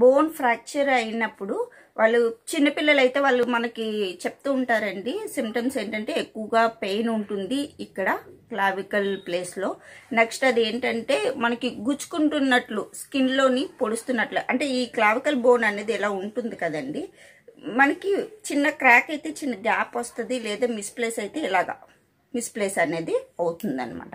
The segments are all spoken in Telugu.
బోన్ ఫ్రాక్చర్ అయినప్పుడు వాళ్ళు చిన్నపిల్లలు అయితే వాళ్ళు మనకి చెప్తూ ఉంటారండి సిమ్టమ్స్ ఏంటంటే ఎక్కువగా పెయిన్ ఉంటుంది ఇక్కడ క్లావికల్ ప్లేస్లో నెక్స్ట్ అది ఏంటంటే మనకి గుచ్చుకుంటున్నట్లు స్కిన్లోని పొడుస్తున్నట్లు అంటే ఈ క్లావికల్ బోన్ అనేది ఎలా ఉంటుంది కదండి మనకి చిన్న క్రాక్ అయితే చిన్న గ్యాప్ వస్తుంది లేదా మిస్ప్లేస్ అయితే ఇలాగా మిస్ప్లేస్ అనేది అవుతుందనమాట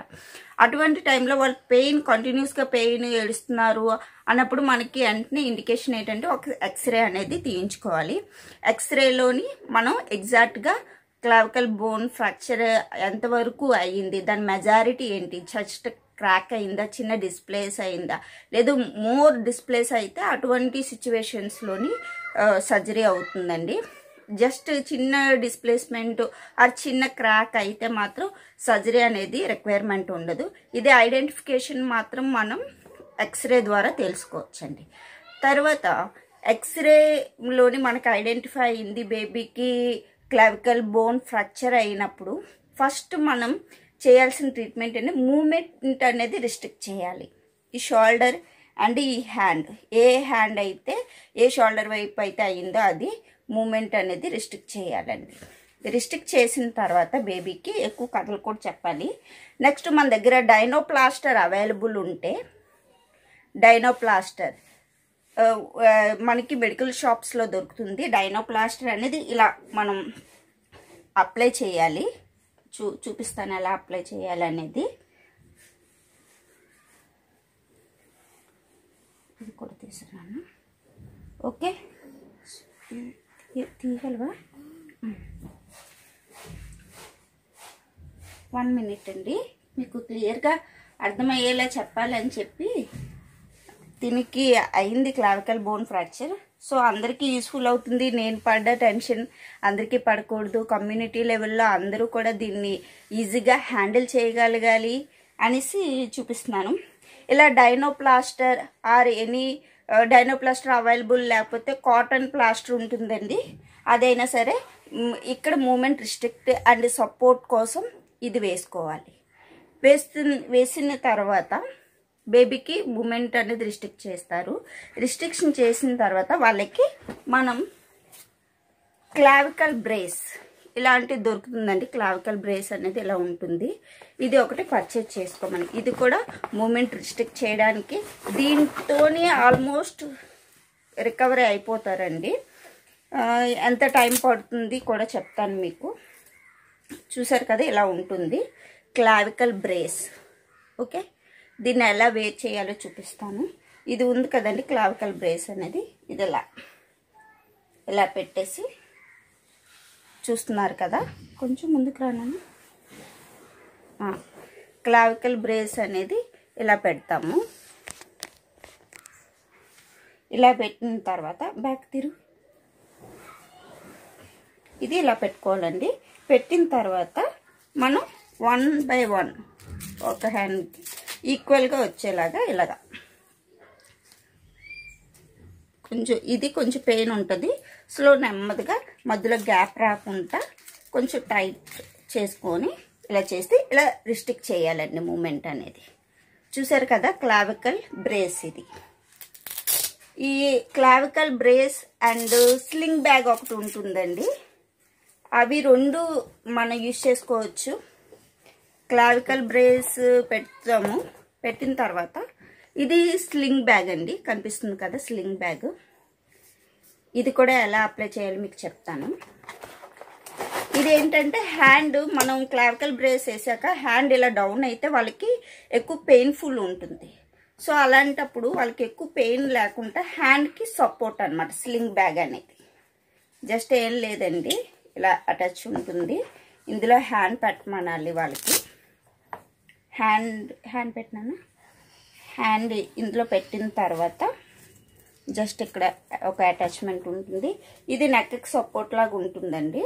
అటువంటి టైంలో వాళ్ళు పెయిన్ కంటిన్యూస్గా పెయిన్ ఏడుస్తున్నారు అన్నప్పుడు మనకి వెంటనే ఇండికేషన్ ఏంటంటే ఒక ఎక్స్రే అనేది తీయించుకోవాలి ఎక్స్రేలోని మనం ఎగ్జాక్ట్గా క్లావికల్ బోన్ ఫ్రాక్చర్ ఎంతవరకు అయ్యింది దాని మెజారిటీ ఏంటి జస్ట్ క్రాక్ అయిందా చిన్న డిస్ప్లేస్ అయిందా లేదు మోర్ డిస్ప్లేస్ అయితే అటువంటి సిచ్యువేషన్స్లోని సర్జరీ అవుతుందండి జస్ట్ చిన్న డిస్ప్లేస్మెంట్ ఆ చిన్న క్రాక్ అయితే మాత్రం సర్జరీ అనేది రిక్వైర్మెంట్ ఉండదు ఇది ఐడెంటిఫికేషన్ మాత్రం మనం ఎక్స్రే ద్వారా తెలుసుకోవచ్చండి తర్వాత ఎక్స్రేలోని మనకు ఐడెంటిఫై అయింది బేబీకి క్లావికల్ బోన్ ఫ్రాక్చర్ అయినప్పుడు ఫస్ట్ మనం చేయాల్సిన ట్రీట్మెంట్ అనేది మూమెంట్ అనేది రిస్ట్రిక్ట్ చేయాలి ఈ షోల్డర్ అండ్ ఈ హ్యాండ్ ఏ హ్యాండ్ అయితే ఏ షోల్డర్ వైపు అయితే అయిందో అది మూమెంట్ అనేది రిస్ట్రిక్ట్ చేయాలండి రిస్ట్రిక్ట్ చేసిన తర్వాత బేబీకి ఎక్కువ కథలు కూడా చెప్పాలి నెక్స్ట్ మన దగ్గర డైనోప్లాస్టర్ అవైలబుల్ ఉంటే డైనోప్లాస్టర్ మనకి మెడికల్ షాప్స్లో దొరుకుతుంది డైనోప్లాస్టర్ అనేది ఇలా మనం అప్లై చేయాలి చూ చూపిస్తాను ఎలా అప్లై చేయాలనేది ఇది కూడా తీసుకున్నాను ఓకే తీయగలవా వన్ మినిట్ అండి మీకు క్లియర్గా అర్థమయ్యేలా చెప్పాలని చెప్పి దీనికి అయింది క్లావికల్ బోన్ ఫ్రాక్చర్ సో అందరికీ యూస్ఫుల్ అవుతుంది నేను పడ్డ టెన్షన్ అందరికీ పడకూడదు కమ్యూనిటీ లెవెల్లో అందరూ కూడా దీన్ని ఈజీగా హ్యాండిల్ చేయగలగాలి అనేసి చూపిస్తున్నాను ఇలా dyno plaster or any dyno plaster available లేకపోతే కాటన్ ప్లాస్టర్ ఉంటుందండి అదైనా సరే ఇక్కడ మూమెంట్ రిస్ట్రిక్ట్ అండ్ సపోర్ట్ కోసం ఇది వేసుకోవాలి వేస్తు వేసిన తర్వాత బేబీకి మూమెంట్ అనేది రిస్ట్రిక్ట్ చేస్తారు రిస్ట్రిక్షన్ చేసిన తర్వాత వాళ్ళకి మనం క్లావికల్ బ్రేస్ ఇలాంటిది దొరుకుతుందండి క్లావికల్ బ్రేస్ అనేది ఇలా ఉంటుంది ఇది ఒకటి పర్చేజ్ చేసుకోమని ఇది కూడా మూమెంట్ రిస్ట్రిక్ట్ చేయడానికి దీంతోనే ఆల్మోస్ట్ రికవరీ అయిపోతారండి ఎంత టైం పడుతుంది కూడా చెప్తాను మీకు చూసారు కదా ఇలా ఉంటుంది క్లావికల్ బ్రేస్ ఓకే దీన్ని ఎలా వేర్ చేయాలో చూపిస్తాను ఇది ఉంది కదండి క్లావికల్ బ్రేస్ అనేది ఇది ఇలా ఇలా పెట్టేసి చూస్తున్నారు కదా కొంచెం ముందుకు రాను క్లావికల్ బ్రేస్ అనేది ఇలా పెడతాము ఇలా పెట్టిన తర్వాత బ్యాక్ తిరుగు ఇది ఇలా పెట్టుకోవాలండి పెట్టిన తర్వాత మనం వన్ బై వన్ ఒక హ్యాండ్ ఈక్వల్గా వచ్చేలాగా ఇలాగా కొంచెం ఇది కొంచెం పెయిన్ ఉంటుంది స్లో నెమ్మదిగా మధ్యలో గ్యాప్ రాకుండా కొంచెం టైట్ చేసుకొని ఇలా చేస్తే ఇలా రిస్ట్రిక్ట్ చేయాలండి మూమెంట్ అనేది చూసారు కదా క్లావికల్ బ్రేస్ ఇది ఈ clavicle brace and sling bag ఒకటి ఉంటుందండి అవి రెండు మనం యూజ్ చేసుకోవచ్చు క్లావికల్ బ్రేస్ పెడతాము పెట్టిన తర్వాత ఇది స్లింగ్ బ్యాగ్ అండి కనిపిస్తుంది కదా స్లింగ్ బ్యాగ్ ఇది కూడా ఎలా అప్లై చేయాలో మీకు చెప్తాను ఇదేంటంటే హ్యాండ్ మనం క్లారికల్ బ్రేస్ వేసాక హ్యాండ్ ఇలా డౌన్ అయితే వాళ్ళకి ఎక్కువ పెయిన్ఫుల్ ఉంటుంది సో అలాంటప్పుడు వాళ్ళకి ఎక్కువ పెయిన్ లేకుండా హ్యాండ్కి సపోర్ట్ అనమాట స్లింగ్ బ్యాగ్ అనేది జస్ట్ ఏం లేదండి ఇలా అటాచ్ ఉంటుంది ఇందులో హ్యాండ్ పెట్టమనాలి వాళ్ళకి హ్యాండ్ హ్యాండ్ పెట్టినానా హ్యాండ్ ఇందులో పెట్టిన తర్వాత జస్ట్ ఇక్కడ ఒక అటాచ్మెంట్ ఉంటుంది ఇది నెక్కి సపోర్ట్ లాగా ఉంటుందండి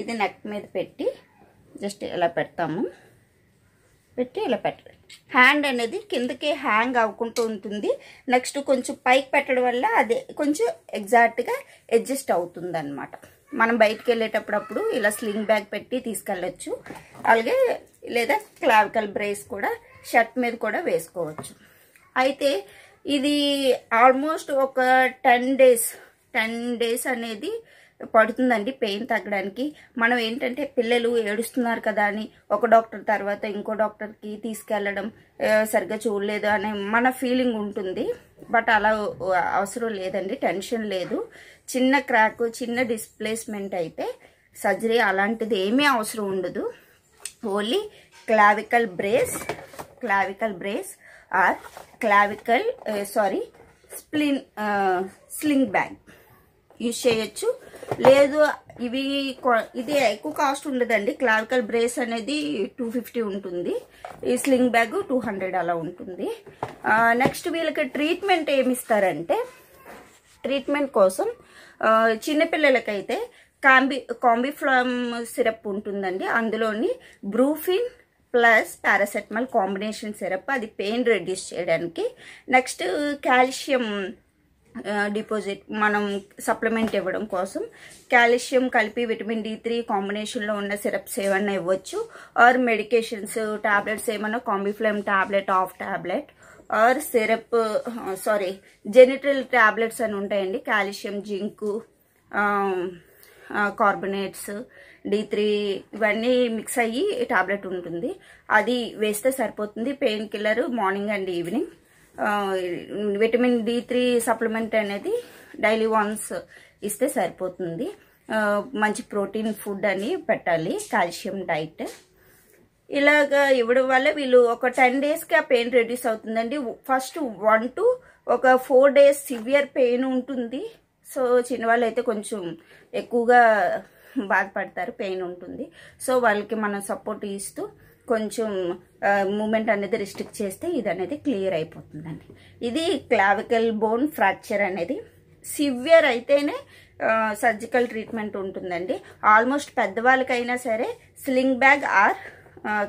ఇది నెక్ మీద పెట్టి జస్ట్ ఇలా పెడతాము పెట్టి ఇలా పెట్టాలి హ్యాండ్ అనేది కిందకి హ్యాంగ్ అవ్వకుంటూ ఉంటుంది నెక్స్ట్ కొంచెం పైకి పెట్టడం వల్ల అది కొంచెం ఎగ్జాక్ట్గా అడ్జస్ట్ అవుతుంది అనమాట మనం బయటకు వెళ్ళేటప్పుడప్పుడు ఇలా స్లింగ్ బ్యాగ్ పెట్టి తీసుకెళ్ళచ్చు అలాగే లేదా క్లావికల్ బ్రేస్ కూడా షర్ట్ మీద కూడా వేసుకోవచ్చు అయితే ఇది ఆల్మోస్ట్ ఒక టెన్ డేస్ టెన్ డేస్ అనేది పడుతుందండి పెయిన్ తగ్గడానికి మనం ఏంటంటే పిల్లలు ఏడుస్తున్నారు కదా అని ఒక డాక్టర్ తర్వాత ఇంకో డాక్టర్కి తీసుకెళ్ళడం సరిగ్గా చూడలేదు అనే మన ఫీలింగ్ ఉంటుంది బట్ అలా అవసరం లేదండి టెన్షన్ లేదు చిన్న క్రాక్ చిన్న డిస్ప్లేస్మెంట్ అయితే సర్జరీ అలాంటిది ఏమీ అవసరం ఉండదు only clavicle brace clavicle brace or clavicle sorry splint sling bag use చేయొచ్చు లేదు ఇవి ఇది ఎక్కువ కాస్ట్ ఉండదండి క్లారికల్ బ్రేస్ అనేది టూ ఫిఫ్టీ ఉంటుంది ఈ స్లింగ్ బ్యాగ్ టూ హండ్రెడ్ అలా ఉంటుంది నెక్స్ట్ వీళ్ళకి ట్రీట్మెంట్ ఏమి ఇస్తారంటే ట్రీట్మెంట్ కోసం చిన్నపిల్లలకైతే కాంబి కాంబిఫ్లామ్ సిరప్ ఉంటుందండి అందులోని Brufen plus paracetamol combination syrup అది పెయిన్ రెడ్యూస్ చేయడానికి నెక్స్ట్ కాల్షియం డిపాజిట్ మనం సప్లిమెంట్ ఇవ్వడం కోసం కాల్షియం కలిపి విటమిన్ డి త్రీ కాంబినేషన్లో ఉన్న సిరప్స్ ఏమైనా ఇవ్వచ్చు ఆర్ మెడికేషన్స్ టాబ్లెట్స్ ఏమైనా Combiflam tablet of tablet or syrup sorry జెనిటల్ టాబ్లెట్స్ అని ఉంటాయండి calcium zinc carbonates D three ఇవన్నీ మిక్స్ అయ్యి టాబ్లెట్ ఉంటుంది అది వేస్తే సరిపోతుంది pain killer morning and evening vitamin D three supplement అనేది డైలీ వన్స్ ఇస్తే సరిపోతుంది మంచి ప్రోటీన్ ఫుడ్ అని పెట్టాలి కాల్షియం డైట్ ఇలాగ ఇవ్వడం వల్ల వీళ్ళు ఒక టెన్ డేస్కి ఆ పెయిన్ రెడ్యూస్ అవుతుందండి ఫస్ట్ వన్ టు ఒక ఫోర్ డేస్ సివియర్ పెయిన్ ఉంటుంది సో చిన్నవాళ్ళు అయితే కొంచెం ఎక్కువగా బాధపడతారు పెయిన్ ఉంటుంది సో వాళ్ళకి మనం సపోర్ట్ ఇస్తూ కొంచెం మూమెంట్ అనేది రిస్ట్రిక్ట్ చేస్తే ఇది అనేది క్లియర్ అయిపోతుందండి ఇది క్లావికల్ బోన్ ఫ్రాక్చర్ అనేది సివియర్ అయితేనే సర్జికల్ ట్రీట్మెంట్ ఉంటుందండి ఆల్మోస్ట్ పెద్దవాళ్ళకైనా సరే sling bag or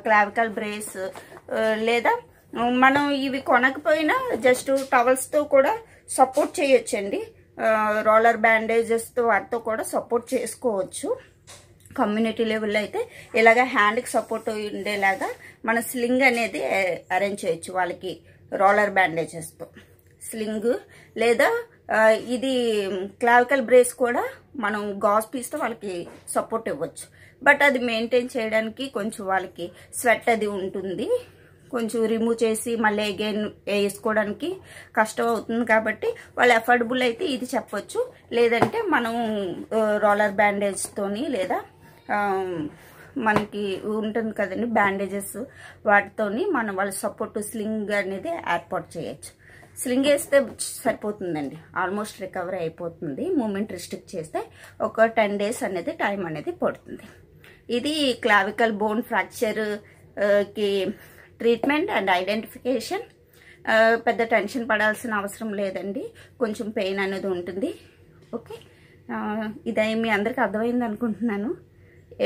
clavicle brace లేదా మనం ఇవి కొనకపోయినా జస్ట్ టవల్స్తో కూడా సపోర్ట్ చేయొచ్చండి రోలర్ బ్యాండేజెస్తో వాటితో కూడా సపోర్ట్ చేసుకోవచ్చు కమ్యూనిటీ లెవెల్లో అయితే ఇలాగ హ్యాండ్కి సపోర్ట్ ఉండేలాగా మన స్లింగ్ అనేది అరేంజ్ చేయొచ్చు వాళ్ళకి రోలర్ బ్యాండేజెస్తో స్లింగ్ లేదా ఇది క్లావికల్ బ్రేస్ కూడా మనం గాజ్ పీస్తో వాళ్ళకి సపోర్ట్ ఇవ్వచ్చు బట్ అది మెయింటైన్ చేయడానికి కొంచెం వాళ్ళకి స్వెట్ అది ఉంటుంది కొంచెం రిమూవ్ చేసి మళ్ళీ అగైన్ వేసుకోవడానికి కష్టం అవుతుంది కాబట్టి వాళ్ళు అఫోర్డబుల్ అయితే ఇది చెప్పొచ్చు లేదంటే మనం రోలర్ బ్యాండేజ్తోని లేదా మనకి ఉంటుంది కదండి బ్యాండేజెస్ వాటితోని మనం వాళ్ళ సపోర్ట్ స్లింగ్ అనేది ఏర్పాటు చేయొచ్చు స్లింగ్ వేస్తే సరిపోతుందండి ఆల్మోస్ట్ రికవరీ అయిపోతుంది మూమెంట్ రిస్ట్రిక్ట్ చేస్తే ఒక టెన్ డేస్ అనేది టైం అనేది పడుతుంది ఇది క్లావికల్ బోన్ ఫ్రాక్చర్కి ట్రీట్మెంట్ అండ్ ఐడెంటిఫికేషన్ పెద్ద టెన్షన్ పడాల్సిన అవసరం లేదండి కొంచెం పెయిన్ అనేది ఉంటుంది ఓకే ఇదే మీ అందరికీ అర్థమైంది అనుకుంటున్నాను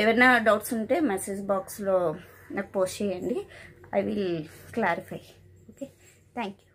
ఏమైనా డౌట్స్ ఉంటే మెసేజ్ బాక్స్లో నాకు పోస్ట్ చేయండి I will clarify okay thank you